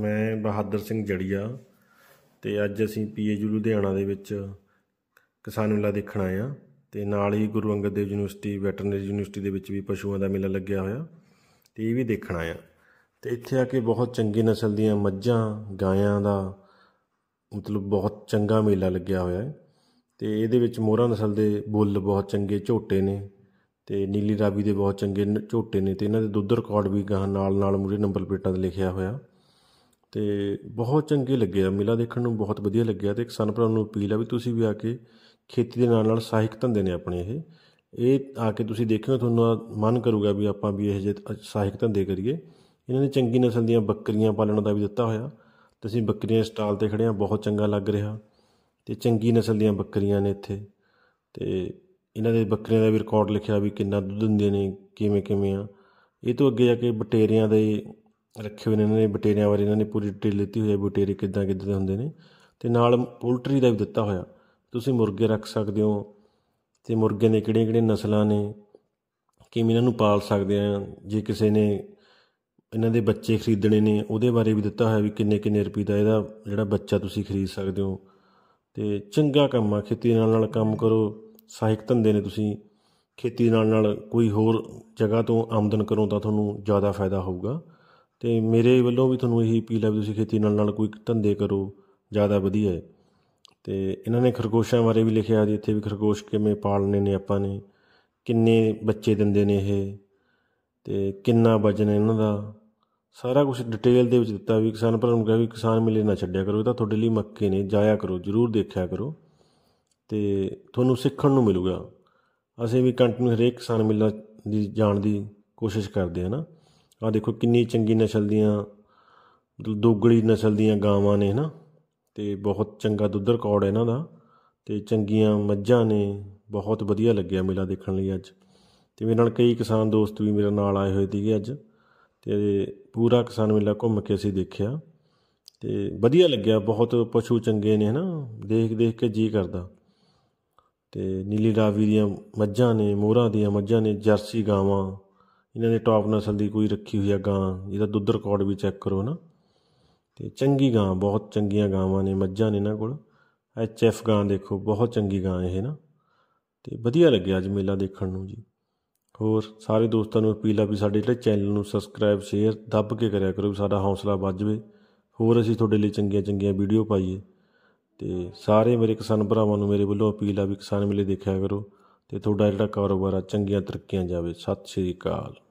ਮੈਂ ਬਹਾਦਰ ਸਿੰਘ ਜੜੀਆ ਤੇ ਅੱਜ ਅਸੀਂ ਪੀਏਯੂ ਲੁਧਿਆਣਾ ਦੇ ਵਿੱਚ ਕਿਸਾਨ ਮੇਲਾ ਦੇਖਣ ਆਏ ਆ ਤੇ ਨਾਲ ਹੀ Guru Angad Dev university veterinary university ਦੇ ਵਿੱਚ ਵੀ ਪਸ਼ੂਆਂ ਦਾ ਮੇਲਾ ਲੱਗਿਆ ਹੋਇਆ ਤੇ ਇਹ ਵੀ ਦੇਖਣ ਆਏ ਆ ਤੇ ਇੱਥੇ ਆ ਕੇ ਬਹੁਤ ਚੰਗੀ ਨਸਲ ਦੀਆਂ ਮੱਝਾਂ ਗਾਇਆਂ ਦਾ ਮਤਲਬ ਬਹੁਤ ਚੰਗਾ ਮੇਲਾ ਲੱਗਿਆ ਹੋਇਆ ਹੈ ਤੇ ਇਹਦੇ ਵਿੱਚ ਮੋਹਰਾ ਨਸਲ ਦੇ ਬੁੱਲ ਬਹੁਤ ਚੰਗੇ ਝੋਟੇ ਨੇ ਤੇ ਨੀਲੀ ਰਾਵੀ ਦੇ ਬਹੁਤ ਚੰਗੇ ਝੋਟੇ ਨੇ ਤੇ ਇਹਨਾਂ ਦੇ ਦੁੱਧ ਰਿਕਾਰਡ ਵੀ ਗਾਂ ਨਾਲ ਨਾਲ ਮੂਰੇ ਨੰਬਰ ਪਲੇਟਾਂ ਤੇ ਲਿਖਿਆ ਹੋਇਆ ਤੇ ਬਹੁਤ ਚੰਗੇ ਲੱਗਿਆ ਮੇਲਾ ਦੇਖਣ ਨੂੰ ਬਹੁਤ ਵਧੀਆ ਲੱਗਿਆ ਤੇ ਕਿਸਾਨ ਭਰਾਵਾਂ ਨੂੰ ਅਪੀਲ ਆ ਵੀ ਤੁਸੀਂ ਵੀ ਆ ਕੇ ਖੇਤੀ ਦੇ ਨਾਲ ਨਾਲ ਸਹਾਇਕ ਧੰਦੇ ਨੇ ਆਪਣੇ ਇਹ ਇਹ ਆ ਕੇ ਤੁਸੀਂ ਦੇਖਿਓ ਤੁਹਾਨੂੰ ਮਨ ਕਰੂਗਾ ਵੀ ਆਪਾਂ ਵੀ ਇਹ ਜੇ ਸਹਾਇਕ ਧੰਦੇ ਕਰੀਏ ਇਹਨਾਂ ਨੇ ਚੰਗੀ ਨਸਲ ਦੀਆਂ ਬੱਕਰੀਆਂ ਪਾਲਣ ਦਾ ਵੀ ਦਿੱਤਾ ਹੋਇਆ ਤੁਸੀਂ ਬੱਕਰੀਆਂ ਸਟਾਲ ਤੇ ਖੜੇ ਆ ਬਹੁਤ ਚੰਗਾ ਲੱਗ ਰਿਹਾ ਤੇ ਚੰਗੀ ਨਸਲ ਦੀਆਂ ਬੱਕਰੀਆਂ ਨੇ ਇੱਥੇ ਤੇ ਇਹਨਾਂ ਦੇ ਬੱਕਰੀਆਂ ਦਾ ਵੀ ਰਿਕਾਰਡ ਲਿਖਿਆ ਵੀ ਕਿੰਨਾ ਦੁੱਧ ਦਿੰਦੇ ਨੇ ਕਿਵੇਂ ਕਿਵੇਂ ਆ ਇਹ ਤੋਂ ਅੱਗੇ ਜਾ ਕੇ ਬਟੇਰੀਆਂ ਦੇ ਰੱਖੇ ਹੋਏ ਨੇ ਇਹਨਾਂ ਨੇ ਬਟੇਰਿਆਂ ਬਾਰੇ ਇਹਨਾਂ ਨੇ ਪੂਰੀ ਡਿਟੇਲ ਦਿੱਤੀ ਹੋਈ ਹੈ ਬਟੇਰੇ ਕਿੱਦਾਂ ਕਿੱਦਾਂ ਦੇ ਹੁੰਦੇ ਨੇ ਤੇ ਨਾਲ ਪੋਲਟਰੀ ਦਾ ਵੀ ਦਿੱਤਾ ਹੋਇਆ ਤੁਸੀਂ ਮੁਰਗੇ ਰੱਖ ਸਕਦੇ ਹੋ ਤੇ ਮੁਰਗੇ ਦੇ ਕਿਹੜੀਆਂ ਕਿਹੜੀਆਂ ਨਸਲਾਂ ਨੇ ਕਿਵੇਂ ਇਹਨਾਂ ਨੂੰ ਪਾਲ ਸਕਦੇ ਆ ਜੇ ਕਿਸੇ ਨੇ ਇਹਨਾਂ ਦੇ ਬੱਚੇ ਖਰੀਦਣੇ ਨੇ ਉਹਦੇ ਬਾਰੇ ਵੀ ਦਿੱਤਾ ਹੋਇਆ ਵੀ ਕਿੰਨੇ ਕਿੰਨੇ ਰੁਪਏ ਦਾ ਇਹਦਾ ਜਿਹੜਾ ਬੱਚਾ ਤੁਸੀਂ ਖਰੀਦ ਸਕਦੇ ਹੋ ਤੇ ਚੰਗਾ ਕੰਮ ਆ ਖੇਤੀ ਨਾਲ ਨਾਲ ਕੰਮ ਕਰੋ ਸਹਾਇਕ ਧੰਦੇ ਨੇ ਤੁਸੀਂ ਖੇਤੀ ਨਾਲ ਨਾਲ ਕੋਈ ਹੋਰ ਜਗ੍ਹਾ ਤੋਂ ਆਮਦਨ ਕਰੋ ਤਾਂ ਤੁਹਾਨੂੰ ਜ਼ਿਆਦਾ ਫਾਇਦਾ ਹੋਊਗਾ ਤੇ ਮੇਰੇ ਵੱਲੋਂ ਵੀ ਤੁਹਾਨੂੰ ਇਹੀ ਅਪੀਲ ਹੈ ਵੀ ਤੁਸੀਂ ਖੇਤੀ ਨਾਲ ਨਾਲ ਕੋਈ ਧੰਦੇ ਕਰੋ ਜ਼ਿਆਦਾ ਵਧੀਆ ਹੈ ਤੇ ਇਹਨਾਂ ਨੇ ਖਰਗੋਸ਼ਾਂ ਬਾਰੇ ਵੀ ਲਿਖਿਆ ਜੀ ਇੱਥੇ ਵੀ ਖਰਗੋਸ਼ ਕਿਵੇਂ ਪਾਲਨੇ ਨੇ ਆਪਾਂ ਨੇ ਕਿੰਨੇ ਬੱਚੇ ਦਿੰਦੇ ਨੇ ਇਹ ਤੇ ਕਿੰਨਾ ਵਜਨ ਇਹਨਾਂ ਦਾ ਸਾਰਾ ਕੁਝ ਡਿਟੇਲ ਦੇ ਵਿੱਚ ਦਿੱਤਾ ਵੀ ਕਿਸਾਨ ਭਰਾ ਨੂੰ ਕਿਹਾ ਵੀ ਕਿਸਾਨ ਮੇਲੇ ਨਾ ਛੱਡਿਆ ਕਰੋ ਇਹ ਤਾਂ ਤੁਹਾਡੇ ਲਈ ਮੱਕੇ ਨੇ ਜਾਇਆ ਕਰੋ ਜਰੂਰ ਦੇਖਿਆ ਕਰੋ ਤੇ ਤੁਹਾਨੂੰ ਸਿੱਖਣ ਨੂੰ ਮਿਲੂਗਾ ਅਸੀਂ ਵੀ ਕੰਟੀਨਿਊ ਹਰੇਕ ਕਿਸਾਨ ਮੇਲਾ ਦੀ ਜਾਣ ਦੀ ਕੋਸ਼ਿਸ਼ ਕਰਦੇ ਹਾਂ ਨਾ ਆ ਦੇਖੋ ਕਿੰਨੀ ਚੰਗੀ ਨਸਲ ਦੀਆਂ ਮਤਲਬ ਦੋਗਲੀ ਨਸਲ ਦੀਆਂ ਗਾਵਾਂ ਨੇ ਹਨਾ ਤੇ ਬਹੁਤ ਚੰਗਾ ਦੁੱਧ ਰਿਕਾਰਡ ਇਹਨਾਂ ਦਾ ਤੇ ਚੰਗੀਆਂ ਮੱਝਾਂ ਨੇ ਬਹੁਤ ਵਧੀਆ ਲੱਗਿਆ ਮੇਲਾ ਦੇਖਣ ਲਈ ਅੱਜ ਤੇ ਮੇਰੇ ਨਾਲ ਕਈ ਕਿਸਾਨ ਦੋਸਤ ਵੀ ਮੇਰੇ ਨਾਲ ਆਏ ਹੋਏ ਸੀਗੇ ਅੱਜ ਤੇ ਪੂਰਾ ਕਿਸਾਨ ਮੇਲਾ ਘੁੰਮ ਕੇ ਅਸੀਂ ਦੇਖਿਆ ਤੇ ਵਧੀਆ ਲੱਗਿਆ ਬਹੁਤ ਪਸ਼ੂ ਚੰਗੇ ਨੇ ਹਨਾ ਦੇਖ ਦੇਖ ਕੇ ਜੀ ਕਰਦਾ ਤੇ ਨੀਲੀ ਰਾਵੀ ਦੀਆਂ ਮੱਝਾਂ ਨੇ ਮੋਹਰਾ ਦੀਆਂ ਮੱਝਾਂ ਨੇ ਜਰਸੀ ਗਾਵਾਂ ਇਹਨਾਂ ਦੇ ਟੌਪ ਨਸਲ ਦੀ ਕੋਈ ਰੱਖੀ ਹੋਈ ਆ ਗਾਂ ਇਹਦਾ ਦੁੱਧ ਰਿਕਾਰਡ ਵੀ ਚੈੱਕ ਕਰੋ ਨਾ ਤੇ ਚੰਗੀ ਗਾਂ ਬਹੁਤ ਚੰਗੀਆਂ ਗਾਵਾਂ ਨੇ ਮੱਝਾਂ ਨੇ ਇਹਨਾਂ ਕੋਲ ਐਚ ਐਫ ਗਾਂ ਦੇਖੋ ਬਹੁਤ ਚੰਗੀ ਗਾਂ ਇਹ ਨਾ ਤੇ ਵਧੀਆ ਲੱਗਿਆ ਅੱਜ ਮੇਲਾ ਦੇਖਣ ਨੂੰ ਜੀ ਹੋਰ ਸਾਰੇ ਦੋਸਤਾਂ ਨੂੰ ਅਪੀਲ ਆ ਵੀ ਸਾਡੇ ਜਿਹੜੇ ਚੈਨਲ ਨੂੰ ਸਬਸਕ੍ਰਾਈਬ ਸ਼ੇਅਰ ਦੱਬ ਕੇ ਕਰਿਆ ਕਰੋ ਵੀ ਸਾਡਾ ਹੌਸਲਾ ਵੱਧ ਜਵੇ ਹੋਰ ਅਸੀਂ ਤੁਹਾਡੇ ਲਈ ਚੰਗੀਆਂ ਚੰਗੀਆਂ ਵੀਡੀਓ ਪਾਈਏ ਤੇ ਸਾਰੇ ਮੇਰੇ ਕਿਸਾਨ ਭਰਾਵਾਂ ਨੂੰ ਮੇਰੇ ਵੱਲੋਂ ਅਪੀਲ ਆ ਵੀ ਕਿਸਾਨ ਮੇਲੇ ਦੇਖਿਆ ਕਰੋ ਤੇ ਤੁਹਾਡਾ ਜਿਹੜਾ ਕਾਰੋਬਾਰ ਆ ਚੰਗੀਆਂ ਤਰੱਕੀਆਂ ਜਾਵੇ ਸਤਿ ਸ਼੍ਰੀ ਅਕਾਲ